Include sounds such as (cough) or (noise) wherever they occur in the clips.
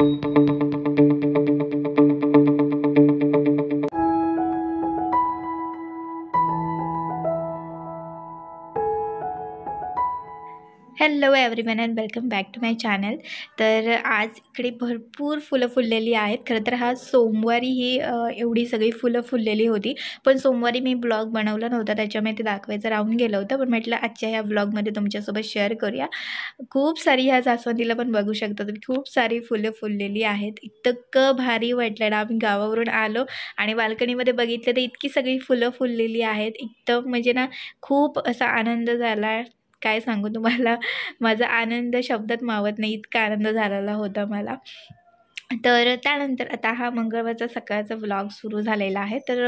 Thank you. Hello everyone and welcome back to my channel तर आज इकडे भरपूर फुलं फुललेली आहेत खरं तर हा सोमवारी ही एवढी सगळी फुलं फुललेली होती पण सोमवारी मी ब्लॉग बनवला नव्हता त्याच्यामुळे ते दाखवायचं राहून गेलं होतं पण म्हटलं आजच्या ह्या ब्लॉगमध्ये तुमच्यासोबत शेअर करूया खूप सारी ह्या जास्वंदीला पण बघू शकता तुम्ही खूप सारी फुलं फुललेली आहेत इतकं भारी वाटलं आम्ही गावावरून आलो आणि बाल्कनीमध्ये बघितलं तर इतकी सगळी फुलं फुललेली आहेत एकदम म्हणजे ना खूप असा आनंद झाला काय सांगू तुम्हाला (laughs) माझा आनंद शब्दात मावत नाही इतका आनंद झालेला होता मला तर त्यानंतर आता हा मंगळवारचा सकाळचा व्लॉग सुरू झालेला आहे तर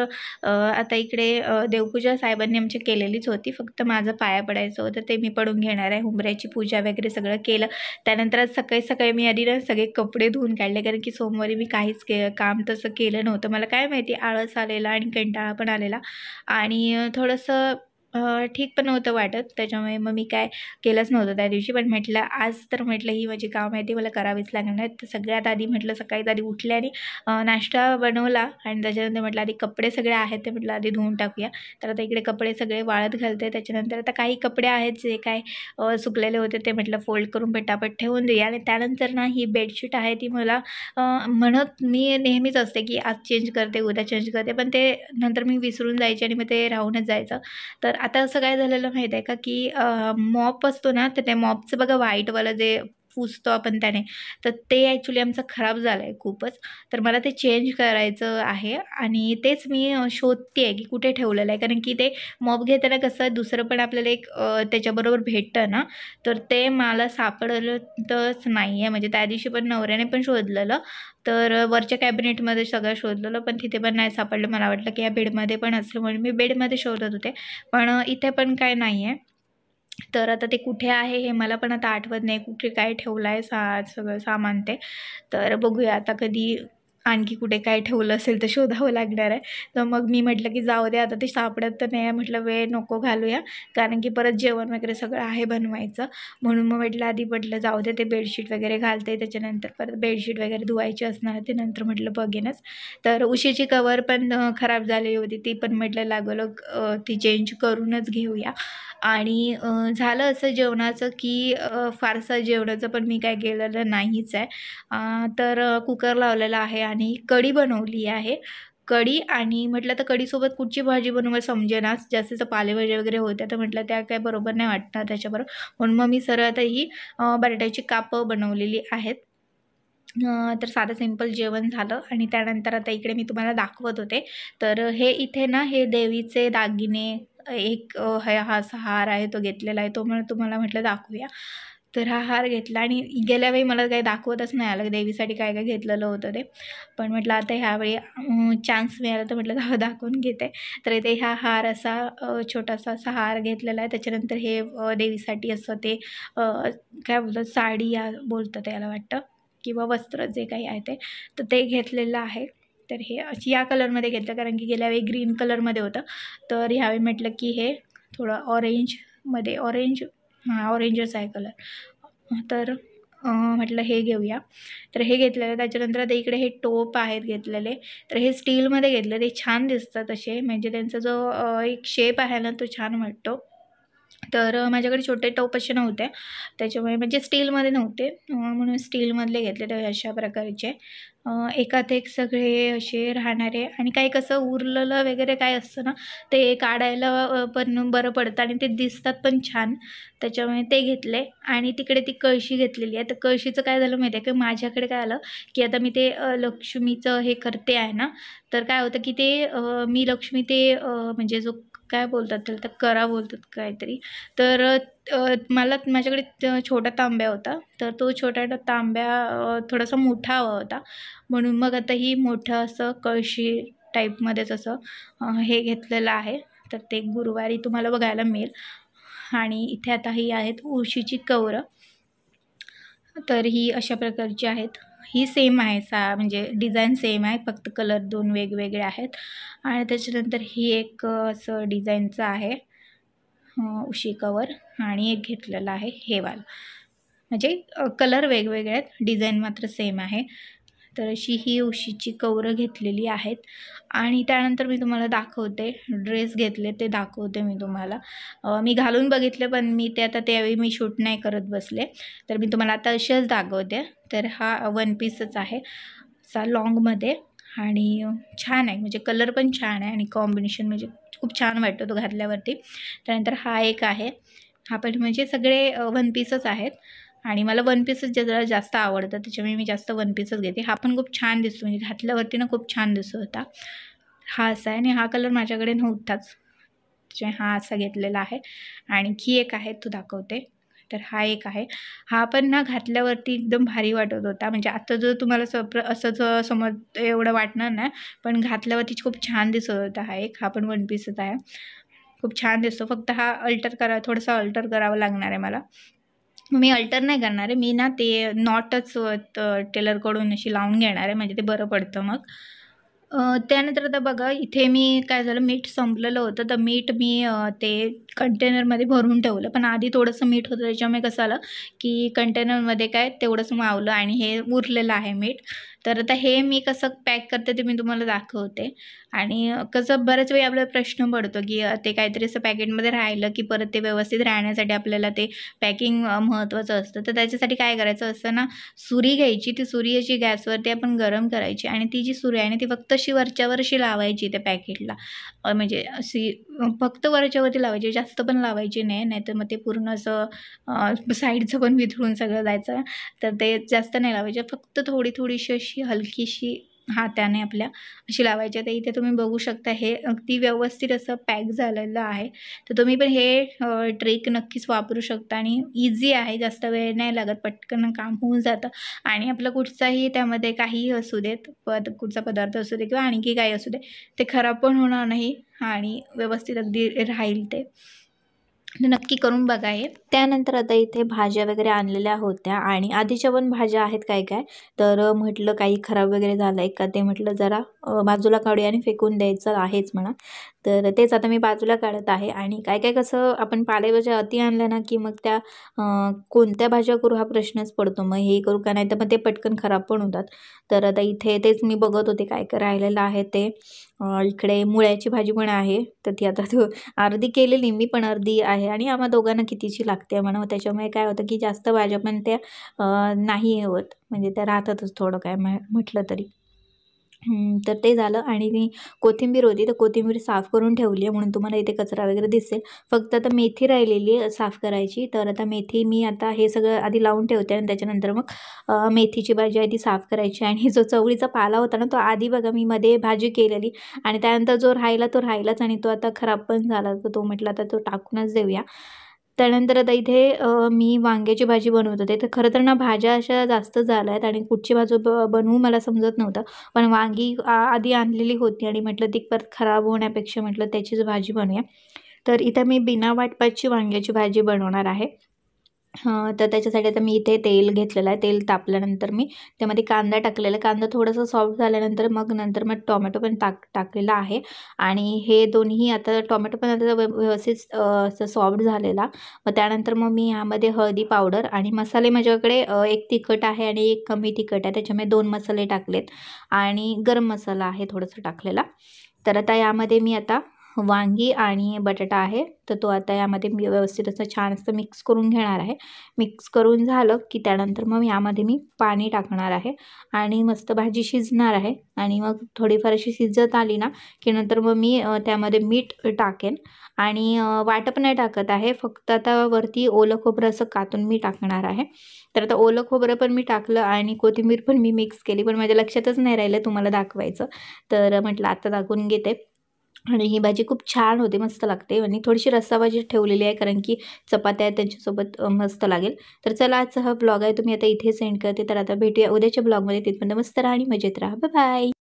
आता इकडे देवपूजा साहेबांनी आमची केलेलीच होती फक्त माझं पाया पडायचं होतं ते मी पडून घेणार आहे हुंबऱ्याची पूजा वगैरे सगळं केलं त्यानंतर आज सकाळी सकाळी मी आधी ना सगळे कपडे धुवून काढले कारण की सोमवारी मी काहीच के काम तसं केलं नव्हतं मला काय माहिती आळस आलेला आणि कंटाळा पण आलेला आणि थोडंसं ठीक पण नव्हतं वाटत त्याच्यामुळे मग मी काय केलंच नव्हतं त्या दिवशी पण म्हटलं आज तर म्हटलं ही माझी काम आहे ती मला करावीच लागणार तर सगळ्यात आधी म्हटलं सकाळीच आधी उठले आणि नाश्ता बनवला आणि त्याच्यानंतर म्हटलं आधी कपडे सगळे आहेत ते म्हटलं आधी धुवून टाकूया तर आता इकडे कपडे सगळे वाळत घालते त्याच्यानंतर आता काही कपडे आहेत जे काय सुकलेले होते ते म्हटलं फोल्ड करून पटापट ठेवून देऊया आणि त्यानंतर ना ही बेडशीट आहे ती मला म्हणत मी नेहमीच असते की आज चेंज करते उद्या चेंज करते पण ते नंतर मी विसरून जायचे आणि मग ते राहूनच जायचं तर आता असं काय झालेलं माहीत आहे का की मॉप असतो ना तर त्या मॉपचं बघा व्हाईटवालं जे पुसतो आपण त्याने तर ते ॲक्च्युली आमचं खराब झालं आहे खूपच तर मला ते चेंज करायचं आहे आणि तेच मी शोधते आहे की कुठे ठेवलेलं आहे कारण की ते मॉप घेताना कसं दुसरं पण आपल्याला एक त्याच्याबरोबर भेटतं ना तर ते मला सापडलं तरच नाही आहे म्हणजे त्या दिवशी पण नवऱ्याने पण शोधलेलं तर वरच्या कॅबिनेटमध्ये सगळं शोधलेलं पण तिथे पण नाही सापडलं मला वाटलं की या बेडमध्ये पण असलं म्हणून मी बेडमध्ये शोधत होते पण इथे पण काय नाही आहे तर आता ते कुठे आहे हे मला पण आता आठवत नाही कुठे काय ठेवलं आहे सा सगळं सामान ते तर बघूया आता कधी आणखी कुठे काय ठेवलं असेल तर शोधावं लागणार आहे तर मग मी म्हटलं की जाऊ दे आता ते सापडत तर नाही म्हटलं वेळ नको घालूया कारण की परत जेवण वगैरे सगळं आहे बनवायचं म्हणून मग म्हटलं आधी म्हटलं जाऊ दे ते बेडशीट वगैरे घालते त्याच्यानंतर परत बेडशीट वगैरे धुवायची असणार ते नंतर म्हटलं बघेनच तर उशीची कवर पण खराब झालेली होती ती पण म्हटलं लागलं ती चेंज करूनच घेऊया आणि झालं असं जेवणाचं की फारसं जेवणाचं पण मी काय केलेलं नाहीच आहे तर कुकर लावलेलं आहे आणि कढी बनवली आहे कढी आणि म्हटलं तर कढीसोबत कुठची भाजी बनवून समजेनाच जास्तीचं पालेभाजी वगैरे होत्या तर म्हटलं त्या काय बरोबर नाही वाटणार त्याच्याबरोबर म्हणून मग मी सरळ आता ही बटाट्याची कापं बनवलेली आहेत तर साधं सिंपल जेवण झालं आणि त्यानंतर आता इकडे मी तुम्हाला दाखवत होते तर हे इथे ना हे देवीचे दागिने एक हा हार आहे तो घेतलेला आहे तो मला तुम्हाला म्हटलं दाखवूया तर हा हार घेतला आणि गेल्यावेळी मला काही दाखवतच नाही आलं देवीसाठी काय काय घेतलेलं होतं ते पण म्हटलं आता ह्यावेळी चान्स मिळाला तर म्हटलं हा दाखवून घेते तर इथे हा हार असा छोटासा असा हार घेतलेला आहे त्याच्यानंतर हे देवीसाठी असं ते काय बोलतात साडी या बोलतं त्याला वाटतं किंवा वस्त्र जे काही आहे ते तर ते घेतलेलं आहे तर हे या कलरमध्ये घेतलं कारण की गेल्यावेळी ग्रीन कलरमध्ये होतं तर ह्यावेळी म्हटलं की हे थोडं ऑरेंजमध्ये ऑरेंज हां ऑरेंजच आहे कलर तर म्हटलं हे घेऊया तर हे घेतलेलं त्याच्यानंतर आता इकडे हे टोप आहेत घेतलेले तर हे स्टीलमध्ये घेतले ते छान दिसतात असे म्हणजे त्यांचा जो एक शेप आहे ना तो छान वाटतो तर माझ्याकडे छोटे टॉप असे नव्हते त्याच्यामुळे म्हणजे स्टीलमध्ये नव्हते म्हणून स्टीलमधले घेतले तर अशा प्रकारचे एकात एक सगळे असे राहणारे आणि काही कसं उरलेलं वगैरे काय असतं ना ते काढायला पण बरं पडतं आणि ते दिसतात पण छान त्याच्यामुळे ते घेतले आणि तिकडे ती कळशी घेतलेली आहे तर कळशीचं काय झालं माहिती आहे की माझ्याकडे काय आलं की आता मी ते लक्ष्मीचं हे करते आहे ना तर काय होतं की ते मी लक्ष्मी ते म्हणजे जो काय बोलतात त्याला तर करा बोलतात काहीतरी तर मला माझ्याकडे छोटा तांब्या होता तर तो छोटा तांब्या थोडासा मोठा हवा होता म्हणून मग आता ही मोठं असं कळशी टाईपमध्येच असं हे घेतलेलं आहे तर ते गुरुवारी तुम्हाला बघायला मिळेल आणि इथे आता ही आहेत उशीची कवरं तर ही अशा प्रकारची आहेत ही सेम आहे सा म्हणजे डिझाईन सेम आहे फक्त कलर दोन वेगवेगळे आहेत आणि त्याच्यानंतर ही एक असं डिझाईनचं आहे उशी कवर आणि एक घेतलेलं आहे हे वाल म्हणजे कलर वेगवेगळे आहेत डिझाईन मात्र सेम आहे तर अशी ही उशीची कवरं घेतलेली आहेत आणि त्यानंतर मी तुम्हाला दाखवते ड्रेस घेतले ते दाखवते मी तुम्हाला मी घालून बघितले पण मी ते आता त्यावेळी मी शूट नाही करत बसले तर मी तुम्हाला आता असेच दाखवते तर हा वन पीसच आहे असा लॉंगमध्ये आणि छान आहे म्हणजे कलर पण छान आहे आणि कॉम्बिनेशन म्हणजे खूप छान वाटतो तो घातल्यावरती त्यानंतर हा एक आहे हा पण म्हणजे सगळे वन पीसच आहेत आणि मला वन पीसच जरा जास्त आवडतं त्याच्यामुळे मी जास्त वन पीसच घेते हा पण खूप छान दिसतो म्हणजे घातल्यावरती ना खूप छान दिसत होता हा असा आहे आणि हा कलर माझ्याकडे नव्हताच त्याच्यामुळे हा असा घेतलेला आहे आणखी एक आहे तू दाखवते तर हा एक आहे हा पण ना घातल्यावरती एकदम भारी वाटत होता म्हणजे आता जर तुम्हाला सप्र असंच समज एवढं वाटणार नाही पण घातल्यावरती खूप छान दिसत होता हा एक हा पण वन पीसच आहे खूप छान दिसतो फक्त हा अल्टर करा थोडासा अल्टर करावं लागणार आहे मला मी अल्टर नाही करणार आहे मी ना ते नॉटच टेलरकडून अशी लावून घेणार आहे म्हणजे ते बरं पडतं मग त्यानंतर आता बघा इथे मी काय झालं मीठ संपलेलं होतं तर मीठ मी ते कंटेनरमध्ये भरून ठेवलं पण आधी थोडंसं मीठ होतं त्याच्यामुळे कसं आलं की कंटेनरमध्ये काय तेवढंसं मावलं आणि हे उरलेलं आहे मीठ तर आता हे मी कसं पॅक करते ते मी तुम्हाला दाखवते आणि कसं बऱ्याच वेळी आपल्याला प्रश्न पडतो की ते काहीतरी असं पॅकेटमध्ये राहिलं की परत ते व्यवस्थित राहण्यासाठी आपल्याला ते पॅकिंग महत्त्वाचं असतं तर त्याच्यासाठी काय करायचं असतं ना सुरी घ्यायची ती सुरी अशी गॅसवरती आपण गरम करायची आणि ती जी सुरी आहे ना ती फक्त अशी वरच्या वरशी लावायची त्या पॅकेटला म्हणजे अशी फक्त वरच्यावरती लावायची जास्त पण लावायची नाही नाहीतर मग ते पूर्ण असं साईडचं पण विथळून सगळं जायचं तर ते जास्त नाही लावायचे फक्त थोडी थोडीशी अशी हलकीशी हाताने आपल्या अशी लावायची तर इथे तुम्ही बघू शकता हे अगदी व्यवस्थित असं पॅक झालेलं आहे तर तुम्ही पण हे ट्रिक नक्कीच वापरू शकता आणि इझी आहे जास्त वेळ नाही लागत पटकन काम होऊन जातं आणि आपलं कुठचाही त्यामध्ये काहीही असू देत पद कुठचा पदार्थ असू दे किंवा आणखी काही असू दे ते खराब पण होणार नाही आणि व्यवस्थित अगदी राहील ते नक्की करून बघा हे त्यानंतर आता इथे भाज्या वगैरे आणलेल्या होत्या आणि आधीच्या पण भाज्या आहेत काय काय तर म्हटलं काही खराब वगैरे झालं आहे का ते म्हटलं जरा बाजूला काढूया आणि फेकून द्यायचं आहेच म्हणा तर तेच आता मी बाजूला काढत आहे आणि काय काय कसं आपण पालेभाज्या अति आणल्या ना की मग त्या कोणत्या भाज्या करू हा प्रश्नच पडतो मग हे करू का नाही तर मग ते पटकन खराब पण होतात तर आता इथे तेच मी बघत होते काय काय राहिलेलं आहे ते इकडे मुळ्याची भाजी पण आहे तर ती आता अर्धी केलेली मी पण अर्धी आहे आणि आम्हा दोघांना कितीची लागते म्हणा त्याच्यामुळे काय होतं की जास्त भाज्या पण त्या नाही होत म्हणजे त्या राहतातच थोडं काय म्हटलं तरी तर ते झालं आणि कोथिंबीर होती तर कोथिंबीर साफ करून ठेवली आहे म्हणून तुम्हाला इथे कचरा वगैरे दिसेल फक्त आता मेथी राहिलेली आहे साफ करायची तर आता मेथी मी आता हे सगळं आधी लावून ठेवते आणि त्याच्यानंतर मग मेथीची भाजी आहे ती साफ करायची आणि जो चवळीचा पाला होता ना तो आधी बघा मी मध्ये भाजी केलेली आणि त्यानंतर जो राहिला तो राहिलाच आणि तो आता खराब पण झाला तर तो म्हटलं आता तो टाकूनच देऊया त्यानंतर आता इथे मी वांग्याची भाजी बनवत होते तर खरं तर ना भाज्या अशा जास्त झाल्या आहेत आणि कुठची भाजी बनवू मला समजत नव्हतं पण वांगी आधी आणलेली होती आणि म्हटलं ती परत खराब होण्यापेक्षा म्हटलं त्याचीच भाजी बनवूया तर इथं मी बिना वाटपाची वांग्याची भाजी बनवणार आहे तर त्याच्यासाठी आता मी इथे तेल घेतलेलं आहे तेल तापल्यानंतर मी त्यामध्ये कांदा टाकलेला कांदा थोडासा सॉफ्ट झाल्यानंतर मग नंतर मग टोमॅटो पण टाक टाकलेला आहे आणि हे दोन्ही आता टोमॅटो पण आता व्यवस्थित असं सॉफ्ट झालेला मग त्यानंतर मग मी ह्यामध्ये हळदी पावडर आणि मसाले माझ्याकडे एक तिखट आहे आणि एक कमी तिखट आहे त्याच्यामध्ये दोन मसाले टाकलेत आणि गरम मसाला आहे थोडंसं टाकलेला तर आता यामध्ये मी आता वांगी आणि बटाटा आहे तर तो आता यामध्ये मी व्यवस्थित असं छान असं मिक्स करून घेणार आहे मिक्स करून झालं की त्यानंतर मग यामध्ये मी पाणी टाकणार आहे आणि मस्त भाजी शिजणार आहे आणि मग थोडीफार अशी शिजत आली ना की नंतर मग मी त्यामध्ये मीठ टाकेन आणि वाटप नाही टाकत आहे फक्त आता वरती ओलं खोबरं असं कातून मी टाकणार आहे तर आता ओलं खोबरं पण मी टाकलं आणि कोथिंबीर पण मी मिक्स केली पण माझ्या लक्षातच नाही राहिलं तुम्हाला दाखवायचं तर म्हटलं आता दाखवून घेते आणि ही भाजी खूप छान होते मस्त लागते आणि थोडीशी रस्सा भाजी ठेवलेली आहे कारण की चपात्या आहेत त्यांच्यासोबत मस्त लागेल तर चला आज हा ब्लॉग आहे तुम्ही आता इथे सेंड करते तर आता भेटूया उद्याच्या ब्लॉगमध्ये तिथपर्यंत मस्त राहा आणि मजेत राहा बाय